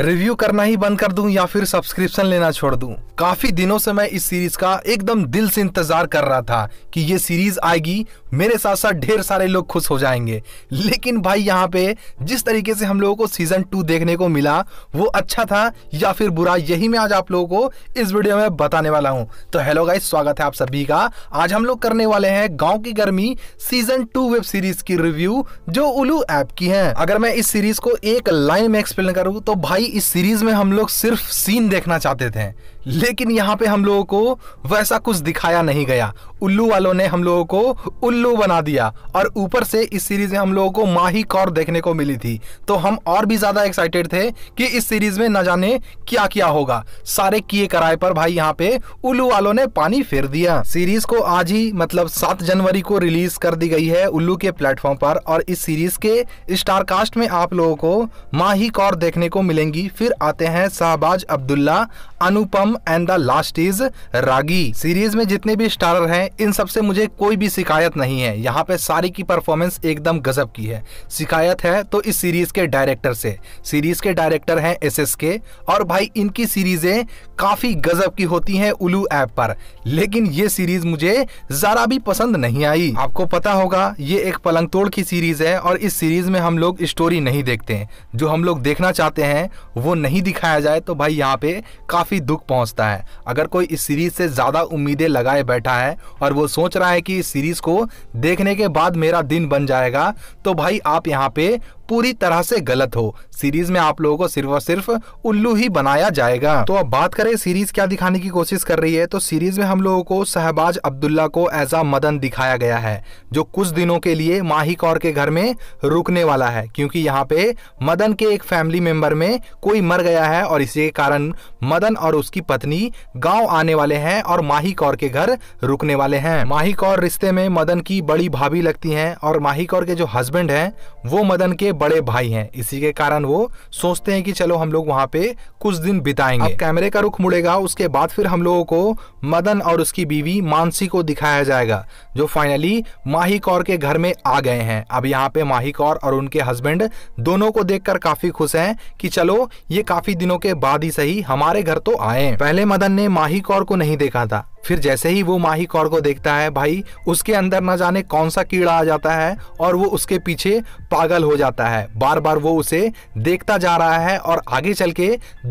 review करना ही बंद कर दूं या फिर सब्सक्रिप्शन लेना छोड़ दूं काफी दिनों से मैं इस सीरीज का एकदम दिल से इंतजार कर रहा था कि ये सीरीज आएगी मेरे साथ साथ ढेर सारे लोग खुश हो जाएंगे लेकिन भाई यहाँ पे जिस तरीके से हम लोगों को सीजन टू देखने को मिला वो अच्छा था या फिर बुरा यही मैं आज आप लोगों को इस वीडियो में बताने वाला हूँ तो हेलो गाइस स्वागत है आप सभी का आज हम लोग करने वाले हैं गाँव की गर्मी सीजन टू वेब सीरीज की रिव्यू जो उलू ऐप की है अगर मैं इस सीरीज को एक लाइन में एक्सप्लेन करूँ तो भाई इस सीरीज में हम लोग सिर्फ सीन देखना चाहते थे लेकिन यहाँ पे हम लोगों को वैसा कुछ दिखाया नहीं गया उल्लू वालों ने हम लोगों को उल्लू बना दिया और ऊपर से इस सीरीज में हम लोगों को माही कौर देखने को मिली थी तो हम और भी ज्यादा एक्साइटेड थे कि इस सीरीज में न जाने क्या क्या होगा सारे किए कराए पर भाई यहाँ पे उल्लू वालों ने पानी फेर दिया सीरीज को आज ही मतलब सात जनवरी को रिलीज कर दी गई है उल्लू के प्लेटफॉर्म पर और इस सीरीज के स्टारकास्ट में आप लोगों को माही कौर देखने को मिलेंगी फिर आते हैं Shahbaz Abdullah Anupam and the last is Ragi series में जितने भी स्टारर हैं इन सबसे मुझे कोई भी शिकायत नहीं है यहाँ पे सारी की परफॉर्मेंस एकदम गजब की है शिकायत है तो इस सीरीज के डायरेक्टर से सीरीज के डायरेक्टर हैं एसएसके और भाई इनकी सीरीजें काफी गजब की होती हैं उलू ऐप पर लेकिन ये सीरीज मुझे जरा भी पसंद नहीं आई आपको पता होगा ये एक पलंग तोड़ की सीरीज है और इस सीरीज में हम लोग स्टोरी नहीं देखते जो हम लोग देखना चाहते हैं वो नहीं दिखाया जाए तो भाई यहाँ पे काफी दुख पहुंच पहुंचता है अगर कोई इस सीरीज से ज़्यादा उम्मीदें लगाए बैठा है और वो सोच रहा है कि इस सीरीज को देखने के बाद मेरा दिन बन जाएगा तो भाई आप यहाँ पे पूरी तरह से गलत हो सीरीज में आप लोगों को सिर्फ और सिर्फ उल्लू ही बनाया जाएगा तो अब बात करें सीरीज क्या दिखाने की कोशिश कर रही है तो सीरीज में हम लोगों को शहबाज अब्दुल्ला को एज आ मदन दिखाया गया है जो कुछ दिनों के लिए माही कौर के घर में रुकने वाला है क्योंकि यहाँ पे मदन के एक फैमिली मेंबर में कोई मर गया है और इसी कारण मदन और उसकी पत्नी गांव आने वाले हैं और माही कौर के घर रुकने वाले हैं माही कौर रिश्ते में मदन की बड़ी भाभी लगती हैं और माही कौर के जो हस्बैंड हैं वो मदन के बड़े भाई हैं इसी के कारण वो सोचते हैं कि चलो हम लोग वहां पे कुछ दिन बिताएंगे अब कैमरे का रुख मुड़ेगा उसके बाद फिर हम लोगों को मदन और उसकी बीवी मानसी को दिखाया जाएगा जो फाइनली माही कौर के घर में आ गए हैं अब यहाँ पे माही कौर और उनके हस्बैंड दोनों को देखकर काफी खुश हैं कि चलो ये काफी दिनों के बाद ही सही हमारे घर तो आए पहले मदन ने माही कौर को नहीं देखा था फिर जैसे ही वो माही कौर को देखता है भाई उसके अंदर न जाने कौन सा कीड़ा आ जाता है और वो उसके पीछे पागल हो जाता है बार बार वो उसे देखता जा रहा है और आगे चल के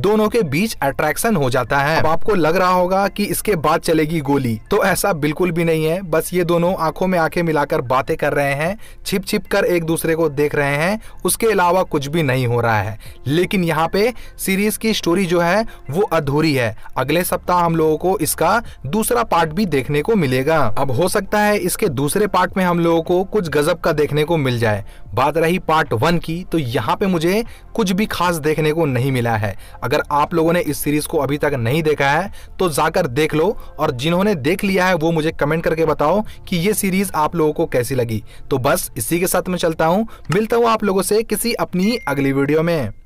दोनों के बीच अट्रैक्शन हो जाता है अब आपको लग रहा होगा कि इसके बाद चलेगी गोली तो ऐसा बिल्कुल भी नहीं है बस ये दोनों आंखों में आंखें मिलाकर बातें कर रहे हैं छिप छिप कर एक दूसरे को देख रहे हैं उसके अलावा कुछ भी नहीं हो रहा है लेकिन यहाँ पे सीरीज की स्टोरी जो है वो अधूरी है अगले सप्ताह हम लोगों को इसका दूसरा दूसरा पार्ट भी देखने को मिलेगा अब हो सकता है इसके दूसरे पार्ट में हम लोगों को कुछ गजब का देखने को मिल जाए बात रही पार्ट वन की तो यहाँ पे मुझे कुछ भी खास देखने को नहीं मिला है अगर आप लोगों ने इस सीरीज को अभी तक नहीं देखा है तो जाकर देख लो और जिन्होंने देख लिया है वो मुझे कमेंट करके बताओ कि ये सीरीज आप लोगों को कैसी लगी तो बस इसी के साथ मैं चलता हूँ मिलता हूँ आप लोगों से किसी अपनी अगली वीडियो में